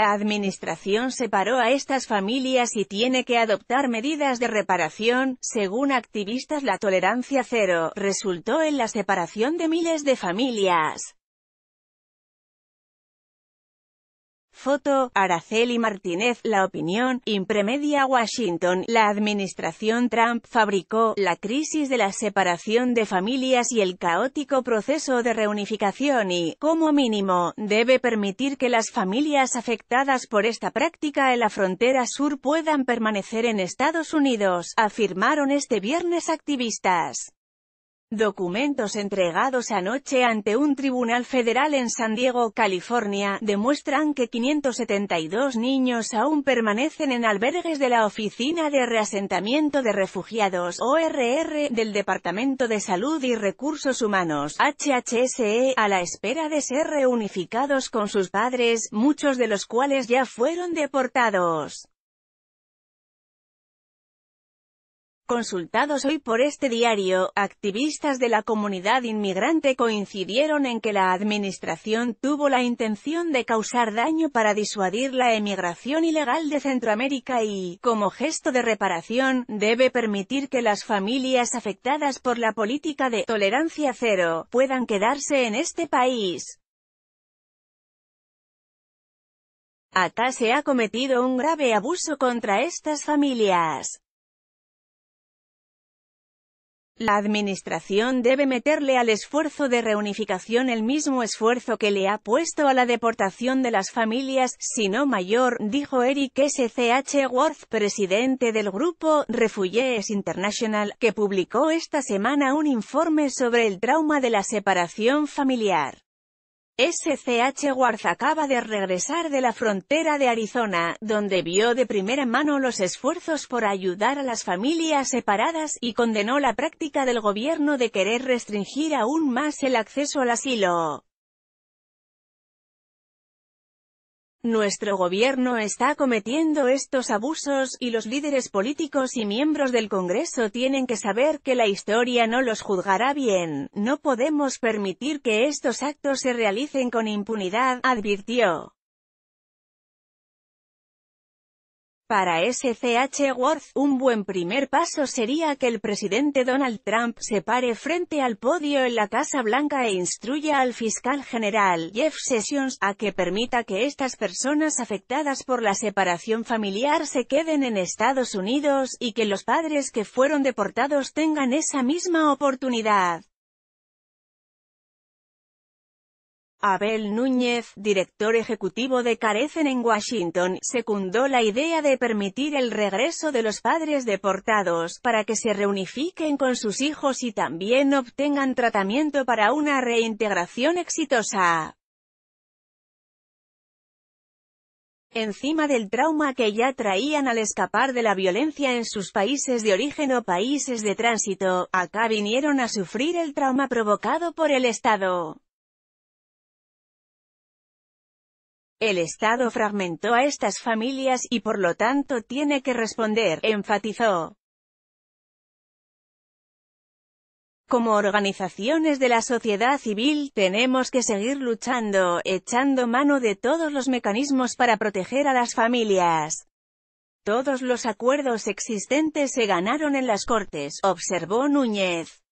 La administración separó a estas familias y tiene que adoptar medidas de reparación, según activistas la tolerancia cero, resultó en la separación de miles de familias. Foto, Araceli Martínez, La Opinión, Impremedia Washington, la administración Trump fabricó la crisis de la separación de familias y el caótico proceso de reunificación y, como mínimo, debe permitir que las familias afectadas por esta práctica en la frontera sur puedan permanecer en Estados Unidos, afirmaron este viernes activistas. Documentos entregados anoche ante un tribunal federal en San Diego, California, demuestran que 572 niños aún permanecen en albergues de la Oficina de Reasentamiento de Refugiados, ORR, del Departamento de Salud y Recursos Humanos, HHSE, a la espera de ser reunificados con sus padres, muchos de los cuales ya fueron deportados. Consultados hoy por este diario, activistas de la comunidad inmigrante coincidieron en que la administración tuvo la intención de causar daño para disuadir la emigración ilegal de Centroamérica y, como gesto de reparación, debe permitir que las familias afectadas por la política de «tolerancia cero» puedan quedarse en este país. ATA se ha cometido un grave abuso contra estas familias. La administración debe meterle al esfuerzo de reunificación el mismo esfuerzo que le ha puesto a la deportación de las familias, si no mayor, dijo Eric S.C.H. Worth, presidente del grupo Refugees International, que publicó esta semana un informe sobre el trauma de la separación familiar. SCH Ward acaba de regresar de la frontera de Arizona, donde vio de primera mano los esfuerzos por ayudar a las familias separadas y condenó la práctica del gobierno de querer restringir aún más el acceso al asilo. Nuestro gobierno está cometiendo estos abusos, y los líderes políticos y miembros del Congreso tienen que saber que la historia no los juzgará bien. No podemos permitir que estos actos se realicen con impunidad, advirtió. Para SCH Worth, un buen primer paso sería que el presidente Donald Trump se pare frente al podio en la Casa Blanca e instruya al fiscal general Jeff Sessions a que permita que estas personas afectadas por la separación familiar se queden en Estados Unidos y que los padres que fueron deportados tengan esa misma oportunidad. Abel Núñez, director ejecutivo de Carecen en Washington, secundó la idea de permitir el regreso de los padres deportados, para que se reunifiquen con sus hijos y también obtengan tratamiento para una reintegración exitosa. encima del trauma que ya traían al escapar de la violencia en sus países de origen o países de tránsito, acá vinieron a sufrir el trauma provocado por el Estado. El Estado fragmentó a estas familias y por lo tanto tiene que responder, enfatizó. Como organizaciones de la sociedad civil, tenemos que seguir luchando, echando mano de todos los mecanismos para proteger a las familias. Todos los acuerdos existentes se ganaron en las Cortes, observó Núñez.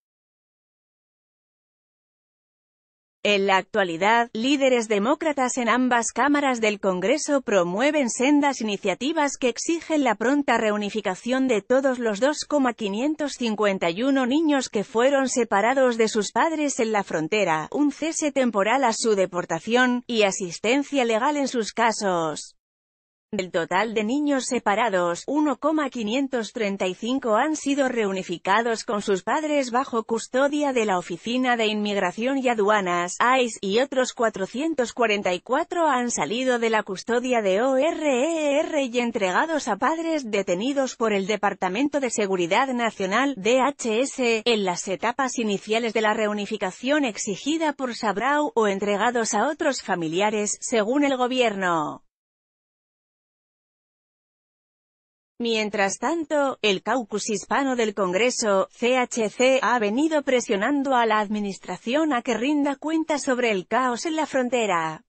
En la actualidad, líderes demócratas en ambas cámaras del Congreso promueven sendas iniciativas que exigen la pronta reunificación de todos los 2,551 niños que fueron separados de sus padres en la frontera, un cese temporal a su deportación, y asistencia legal en sus casos. Del total de niños separados, 1,535 han sido reunificados con sus padres bajo custodia de la Oficina de Inmigración y Aduanas, ICE, y otros 444 han salido de la custodia de ORER e e y entregados a padres detenidos por el Departamento de Seguridad Nacional, DHS, en las etapas iniciales de la reunificación exigida por Sabrau o entregados a otros familiares, según el gobierno. Mientras tanto, el caucus hispano del Congreso, CHC, ha venido presionando a la administración a que rinda cuenta sobre el caos en la frontera.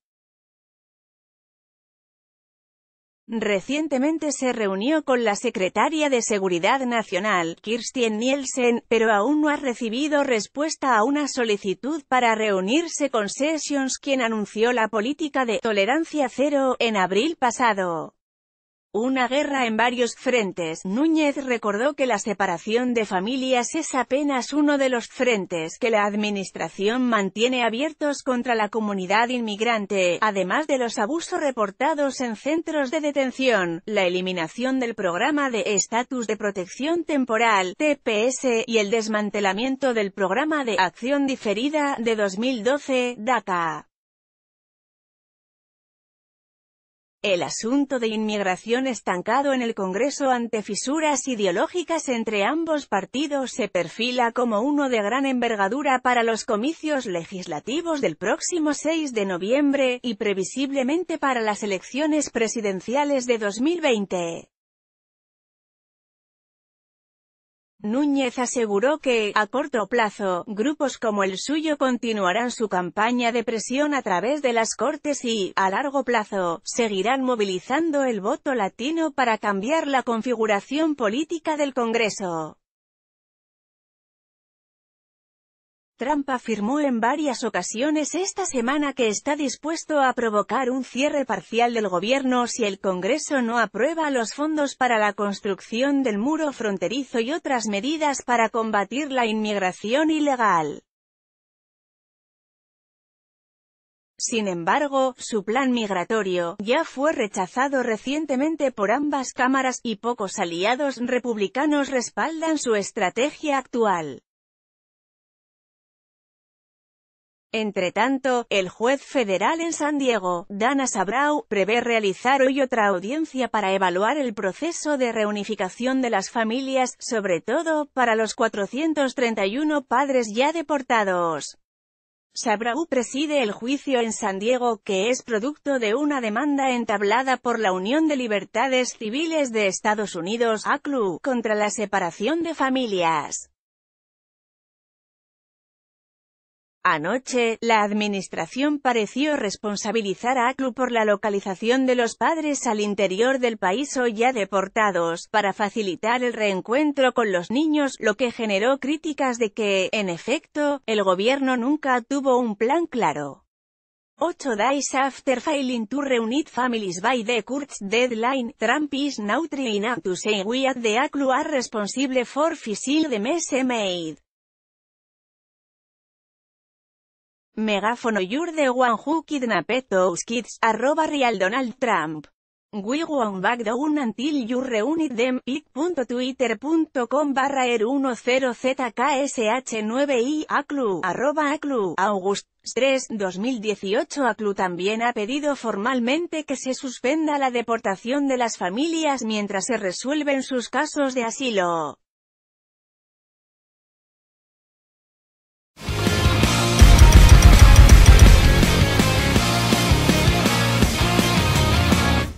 Recientemente se reunió con la secretaria de Seguridad Nacional, Kirstien Nielsen, pero aún no ha recibido respuesta a una solicitud para reunirse con Sessions quien anunció la política de «tolerancia cero» en abril pasado. Una guerra en varios frentes. Núñez recordó que la separación de familias es apenas uno de los frentes que la administración mantiene abiertos contra la comunidad inmigrante, además de los abusos reportados en centros de detención, la eliminación del programa de Estatus de Protección Temporal, TPS, y el desmantelamiento del programa de Acción Diferida de 2012, DACA. El asunto de inmigración estancado en el Congreso ante fisuras ideológicas entre ambos partidos se perfila como uno de gran envergadura para los comicios legislativos del próximo 6 de noviembre, y previsiblemente para las elecciones presidenciales de 2020. Núñez aseguró que, a corto plazo, grupos como el suyo continuarán su campaña de presión a través de las Cortes y, a largo plazo, seguirán movilizando el voto latino para cambiar la configuración política del Congreso. Trump afirmó en varias ocasiones esta semana que está dispuesto a provocar un cierre parcial del gobierno si el Congreso no aprueba los fondos para la construcción del muro fronterizo y otras medidas para combatir la inmigración ilegal. Sin embargo, su plan migratorio, ya fue rechazado recientemente por ambas cámaras, y pocos aliados republicanos respaldan su estrategia actual. tanto, el juez federal en San Diego, Dana Sabrau, prevé realizar hoy otra audiencia para evaluar el proceso de reunificación de las familias, sobre todo para los 431 padres ya deportados. Sabrau preside el juicio en San Diego que es producto de una demanda entablada por la Unión de Libertades Civiles de Estados Unidos, ACLU, contra la separación de familias. Anoche, la administración pareció responsabilizar a ACLU por la localización de los padres al interior del país o ya deportados, para facilitar el reencuentro con los niños, lo que generó críticas de que, en efecto, el gobierno nunca tuvo un plan claro. Ocho days after failing to reunite families by the court's deadline, Trump is now trying to say we at the ACLU are responsible for fissile the mess made. Megáfono You're the one who kidnapped those kids, arroba real Donald Trump. We won't back down until you reunite them, pic.twitter.com barra er10zksh9i aclu, arroba aclu, august 3, 2018 aclu también ha pedido formalmente que se suspenda la deportación de las familias mientras se resuelven sus casos de asilo.